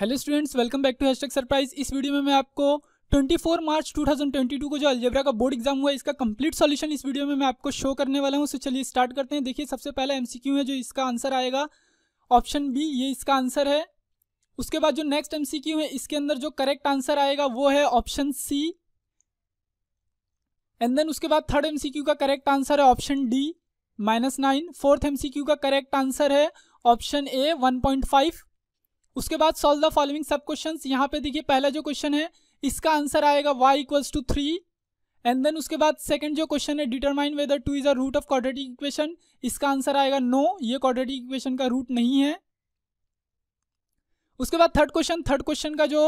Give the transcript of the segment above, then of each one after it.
hello students welcome back to hashtag surprise इस video में मैं आपको 24 मार्च 2022 को जो अल्जेब्रा का बोर्ड एग्जाम हुआ इसका कंप्लीट सॉल्यूशन इस वीडियो में मैं आपको शो करने वाला हूं सो चलिए स्टार्ट करते हैं देखिए सबसे पहला एमसीक्यू है जो इसका आंसर आएगा ऑप्शन बी ये इसका आंसर है उसके बाद जो नेक्स्ट एमसीक्यू है इसके अंदर जो करेक्ट आंसर आएगा वो है ऑप्शन सी एंड देन उसके बाद थर्ड एमसीक्यू का करेक्ट आंसर है option D minus nine fourth MCQ का करेक्ट आंसर है option A one point five उसके बाद solve the following sub question यहाँ पे देखिए पहला जो क्वेश्चन है इसका आंसर आएगा y equals to three and then उसके बाद सेकंड जो क्वेश्चन है determine whether two is a root of quadratic equation इसका आंसर आएगा नो no, ये क्वाड्रेटिक इक्वेशन का रूट नहीं है उसके बाद थर्ड क्वेश्चन थर्ड क्वेश्चन का जो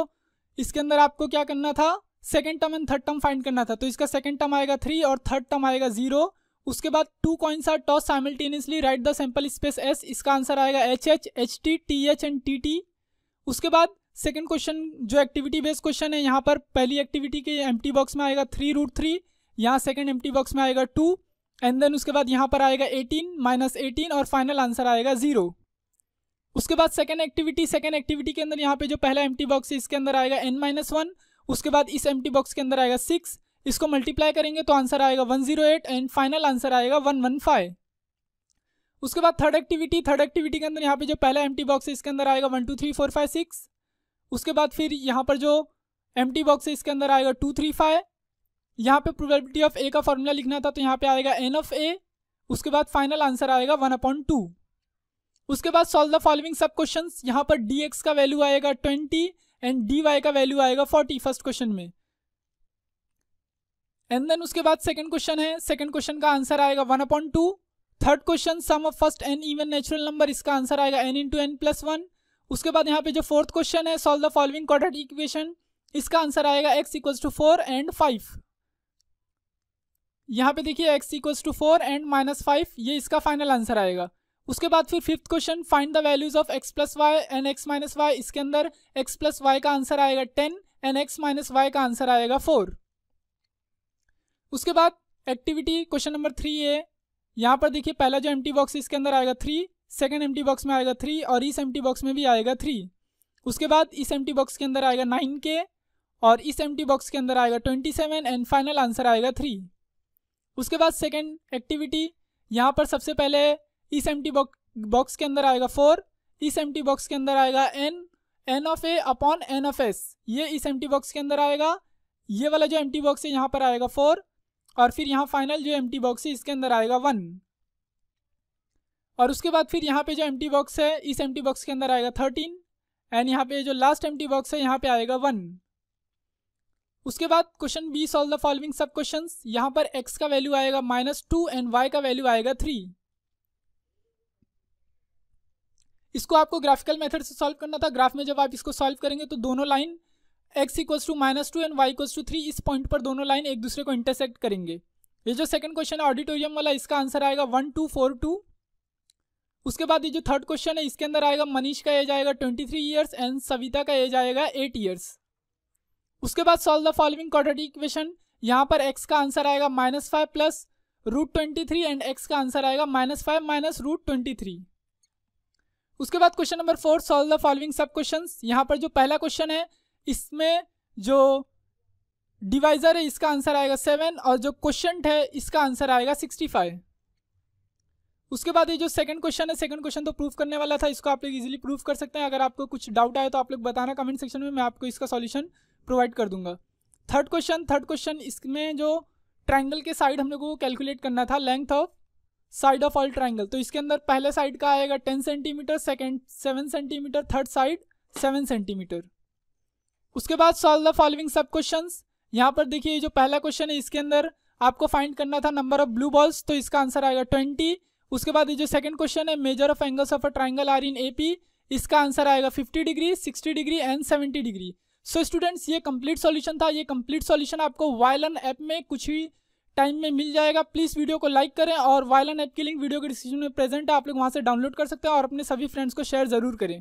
इसके अंदर आपको क्या करना था second term and third term find करना था तो इसका सेकेंड टर्म आएगा थ्री और थर्ड टर्म आएगा जीरो उसके बाद two coins are toss simultaneously write the sample space S इसका आंसर आएगा H H H T T H and T T उसके बाद सेकेंड क्वेश्चन जो एक्टिविटी बेस्ड क्वेश्चन है यहाँ पर पहली एक्टिविटी के एम बॉक्स में आएगा थ्री रूट थ्री यहाँ सेकेंड एम बॉक्स में आएगा टू एंड देन उसके बाद यहाँ पर आएगा एटीन माइनस एटीन और फाइनल आंसर आएगा जीरो उसके बाद सेकेंड एक्टिविटी सेकेंड एक्टिविटी के अंदर यहाँ पे जो पहला एम बॉक्स है इसके अंदर आएगा एन माइनस वन उसके बाद इस एम बॉक्स के अंदर आएगा सिक्स इसको मल्टीप्लाई करेंगे तो आंसर आएगा one zero eight and final answer आएगा वन वन फाइव उसके बाद थर्ड एक्टिविटी थर्ड एक्टिविटी के अंदर यहाँ पे जो पहला एम बॉक्स है इसके अंदर आएगा one two three four five six उसके बाद फिर यहाँ पर जो एम बॉक्स है इसके अंदर आएगा टू थ्री फाइव यहाँ पे प्रोबेबिलिटी ऑफ ए का फॉर्मूला लिखना था तो यहाँ पे आएगा एन ऑफ ए उसके बाद फाइनल आंसर आएगा वन अपॉइंट टू उसके बाद solve the following sub question यहाँ पर डी एक्स का वैल्यू आएगा ट्वेंटी एंड डी वाई का वैल्यू आएगा फोर्टी फर्स्ट क्वेश्चन में एंड देन उसके बाद सेकेंड क्वेश्चन है सेकेंड क्वेश्चन का आंसर आएगा one upon two third question sum of first n even natural number इसका आंसर आएगा n into n plus one उसके बाद यहाँ पे जो फोर्थ क्वेश्चन है solve the following quadratic equation इसका आंसर आएगा x equals to four and five यहाँ पे देखिए x equals to four and minus five ये इसका फाइनल आंसर आएगा उसके बाद फिर fifth question find the values of x plus y and x minus y इसके अंदर एक्स प्लस वाई का आंसर आएगा ten and x minus y का आंसर आएगा फोर उसके बाद एक्टिविटी क्वेश्चन नंबर थ्री है यहाँ पर देखिए पहला जो एम बॉक्स इसके अंदर आएगा थ्री सेकेंड एम बॉक्स में आएगा थ्री और इस एम बॉक्स में भी आएगा थ्री उसके बाद इस एम बॉक्स के अंदर आएगा नाइन के और इस एम बॉक्स के अंदर आएगा twenty seven and final answer आएगा थ्री उसके बाद सेकेंड एक्टिविटी यहाँ पर सबसे पहले इस एम बॉक्स के अंदर आएगा फोर इस एम बॉक्स के अंदर आएगा n n of A upon n of S ये इस एम बॉक्स के अंदर आएगा ये वाला जो एम बॉक्स है यहाँ पर आएगा फोर और फिर यहाँ फाइनल जो एम्प्टी बॉक्स है इसके अंदर आएगा वन और उसके बाद फिर यहाँ पे जो एम्प्टी बॉक्स है इस एम्प्टी बॉक्स के अंदर आएगा थर्टीन एंड यहाँ पे जो लास्ट एम्प्टी बॉक्स है यहाँ पे आएगा वन उसके बाद question B solve the following sub question यहाँ पर एक्स का वैल्यू आएगा माइनस टू एंड वाई का वैल्यू आएगा थ्री इसको आपको ग्राफिकल मेथड से सॉल्व करना था ग्राफ में जब आप इसको सॉल्व करेंगे तो दोनों line x equals to minus two and y equals to three इस पॉइंट पर दोनों लाइन एक दूसरे को इंटरसेक्ट करेंगे ये जो सेकंड क्वेश्चन है ऑडिटोरियम वाला इसका आंसर आएगा वन टू फोर टू उसके बाद ये जो थर्ड क्वेश्चन है इसके अंदर आएगा मनीष का एज आएगा twenty three years and Savita का एज आएगा एट ईयर्स उसके बाद solve the following quadratic equation यहाँ पर एक्स का आंसर आएगा minus five plus root twenty three and x का आंसर आएगा minus five minus root twenty three उसके बाद question number four solve the following sub question यहाँ पर जो पहला क्वेश्चन है इसमें जो डिवाइजर है इसका आंसर आएगा सेवन और जो क्वेश्चन है इसका आंसर आएगा सिक्सटी फाइव उसके बाद ये जो सेकंड क्वेश्चन है सेकंड क्वेश्चन तो प्रूफ करने वाला था इसको आप लोग इजीली प्रूफ कर सकते हैं अगर आपको कुछ डाउट आए तो आप लोग बताना कमेंट सेक्शन में मैं आपको इसका सॉल्यूशन प्रोवाइड कर दूंगा थर्ड क्वेश्चन थर्ड क्वेश्चन इसमें जो ट्राइंगल के साइड हम लोग को कैलकुलेट करना था length of side of all triangle तो इसके अंदर पहले साइड का आएगा ten centimetre second seven centimetre third side seven centimetre उसके बाद solve the following sub question यहाँ पर देखिए ये जो पहला क्वेश्चन है इसके अंदर आपको फाइंड करना था नंबर ऑफ ब्लू बॉल्स तो इसका आंसर आएगा ट्वेंटी उसके बाद ये जो सेकंड क्वेश्चन है measure of angles of a triangle are in AP इसका आंसर आएगा fifty degree sixty degree and seventy degree so students ये कंप्लीट सोल्यूशन था ये कम्प्लीट सोल्यूशन आपको वायलन ऐप में कुछ ही टाइम में मिल जाएगा प्लीज़ वीडियो को लाइक करें और वायलन ऐप की लिंक वीडियो के डिस्क्रिप्शन में प्रेजेंट है आप लोग वहाँ से डाउनलोड कर सकते हैं और अपने सभी फ्रेंड्स को शेयर जरूर करें